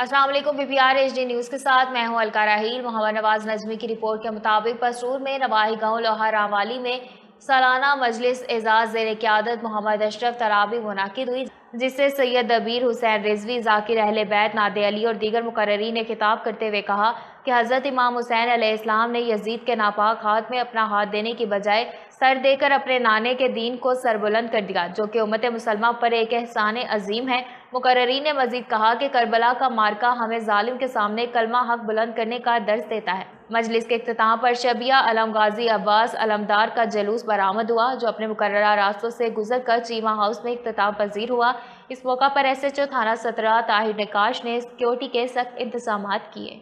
Aslam B P R H D news के साथ मैं हूं अलका राहील मोहम्मद नवाज नजमी की रिपोर्ट के मुताबिक पसरूर में नवाही गांव लोहा रामवाली में सालाना मजलिस एजाज जेर क्यादत मोहम्मद अशरफ तराबी मुनद हुई जिससे सैयद दबीर हुसैन रिजवी जाकिर अहल बैत नादे अली और दीगर मुकर्रीन ने खिताब करते हुए कहा कि हज़रत इमाम हुसैन आलाम ने यजीद के नापाक हाथ में अपना हाथ देने की बजाय सर देकर अपने नाने के दीन को सरबुलंद कर दिया जो कि उमत मुसलमा पर एक एहसान अजीम है मुकर्री ने मजीद कहा कि करबला का मार्का हमें ालिम के सामने कलमा हक बुलंद करने का दर्ज देता है मजलिस के अख्ताम पर शबिया अलम गाजी अब्बास अलमदार का जलूस बरामद हुआ जो अपने मुकर्रा रास्तों से गुजर कर चीमा हाउस में अख्ताम पजीर हुआ इस मौका पर एस एच ओ थाना सत्रह ताहिर नकाश ने सिक्योरिटी के सख्त इंतजाम किए